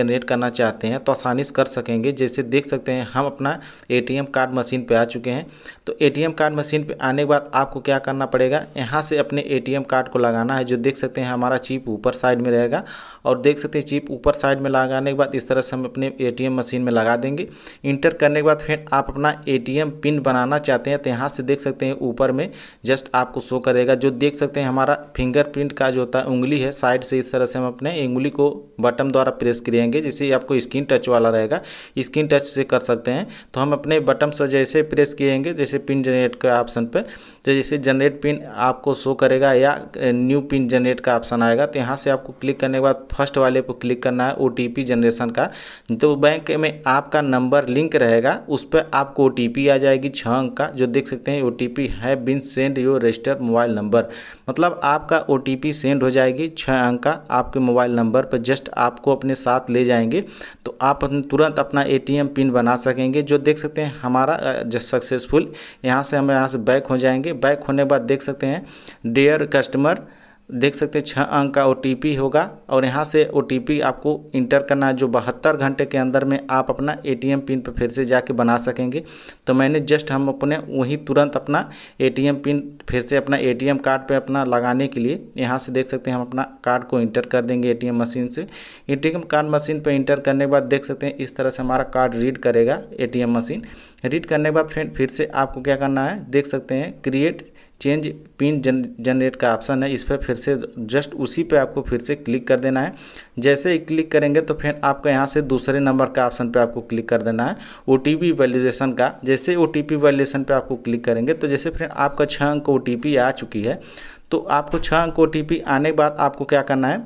generate करना चाहते हैं तो आसानी से कर सकेंगे जैसे देख सकते हैं हम अपना एटीएम कार्ड मशीन पर आ चुके हैं तो एटीएम कार्ड मशीन पर आने के बाद आपको क्या करना पड़ेगा यहाँ से अपने एटीएम कार्ड को लगाना है जो देख सकते हैं हमारा चिप ऊपर साइड में रहेगा और देख सकते हैं चिप ऊपर साइड में लगाने के बाद इस तरह से हम अपने ए मशीन में लगा देंगे इंटर करने के बाद फिर आप अपना ए पिन बनाना चाहते हैं तो यहाँ से देख सकते हैं ऊपर में जस्ट आपको शो करेगा जो देख सकते हैं हमारा फिंगरप्रिंट का जो होता है उंगली है साइड से इस तरह से हम अपने उंगली को बटन द्वारा प्रेस करेंगे देंगे जैसे आपको स्क्रीन टच वाला रहेगा स्क्रीन टच से कर सकते हैं तो हम अपने बटन से जैसे प्रेस किएंगे जैसे पिन जनरेट का ऑप्शन पर तो जैसे जनरेट पिन आपको शो करेगा या न्यू पिन जनरेट का ऑप्शन आएगा तो यहाँ से आपको क्लिक करने के बाद फर्स्ट वाले पर क्लिक करना है ओ जनरेशन का तो बैंक में आपका नंबर लिंक रहेगा उस पर आपको ओ आ जाएगी छः अंक का जो देख सकते हैं ओ है been send your registered mobile number मतलब आपका ओ सेंड हो जाएगी छः अंक का आपके मोबाइल नंबर पर जस्ट आपको अपने साथ ले जाएंगे तो आप तुरंत अपना एटीएम पिन बना सकेंगे जो देख सकते हैं हमारा जस्ट सक्सेसफुल यहाँ से हम यहाँ से बैक हो जाएंगे बैक होने के बाद देख सकते हैं डेयर कस्टमर देख सकते हैं छः अंक का ओ होगा और यहाँ से ओ आपको इंटर करना है जो बहत्तर घंटे के अंदर में आप अपना ए पिन पर फिर से जाके बना सकेंगे तो मैंने जस्ट हम अपने वहीं तुरंत अपना ए पिन फिर से अपना ए कार्ड पे अपना लगाने के लिए यहाँ से देख सकते हैं हम अपना कार्ड को इंटर कर देंगे ए मशीन से ए कार्ड मशीन पर इंटर करने के बाद देख सकते हैं इस तरह से हमारा कार्ड रीड करेगा ए मशीन रीड करने के बाद फिर फिर से आपको क्या करना है देख सकते हैं क्रिएट चेंज पिन जन जनरेट का ऑप्शन है इस पर फिर से जस्ट उसी पे आपको फिर से क्लिक कर देना है जैसे ही क्लिक करेंगे तो फिर आपको यहाँ से दूसरे नंबर का ऑप्शन पे आपको क्लिक कर देना है ओ टी पी का जैसे ओ टी पी वैल्यूशन पर आपको क्लिक करेंगे तो जैसे फिर आपका छः अंक ओ टी पी आ चुकी है तो आपको छः अंक ओ टी पी आने के बाद आपको क्या करना है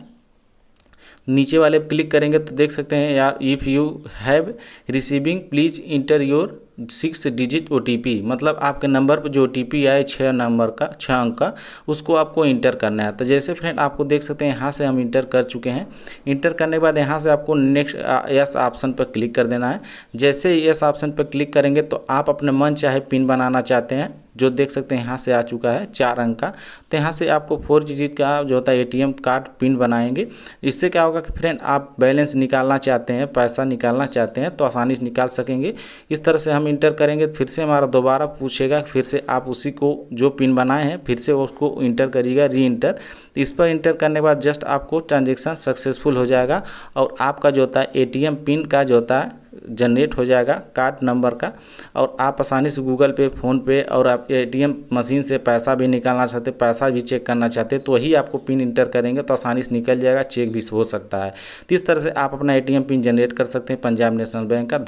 नीचे वाले क्लिक करेंगे तो देख सकते हैं यार if you have receiving please enter your six digit ओ मतलब आपके नंबर पर जो ओ आए छः नंबर का छः अंक का उसको आपको इंटर करना है तो जैसे फ्रेंड आपको देख सकते हैं यहाँ से हम इंटर कर चुके हैं इंटर करने के बाद यहाँ से आपको नेक्स्ट यस ऑप्शन पर क्लिक कर देना है जैसे यस ऑप्शन पर क्लिक करेंगे तो आप अपने मन चाहे पिन बनाना चाहते हैं जो देख सकते हैं यहाँ से आ चुका है चार अंक का तो यहाँ से आपको फोर डिजिट का जो होता है एटीएम कार्ड पिन बनाएंगे इससे क्या होगा कि फ्रेंड आप बैलेंस निकालना चाहते हैं पैसा निकालना चाहते हैं तो आसानी से निकाल सकेंगे इस तरह से हम इंटर करेंगे फिर से हमारा दोबारा पूछेगा फिर से आप उसी को जो पिन बनाए हैं फिर से उसको इंटर करिएगा री इंटर इस पर इंटर करने के बाद जस्ट आपको ट्रांजेक्शन सक्सेसफुल हो जाएगा और आपका जो होता है ए पिन का जो होता है जनरेट हो जाएगा कार्ड नंबर का और आप आसानी से गूगल पे फ़ोन पे और आप एटीएम मशीन से पैसा भी निकालना चाहते पैसा भी चेक करना चाहते तो ही आपको पिन इंटर करेंगे तो आसानी से निकल जाएगा चेक भी हो सकता है तो इस तरह से आप अपना ए पिन जनरेट कर सकते हैं पंजाब नेशनल बैंक का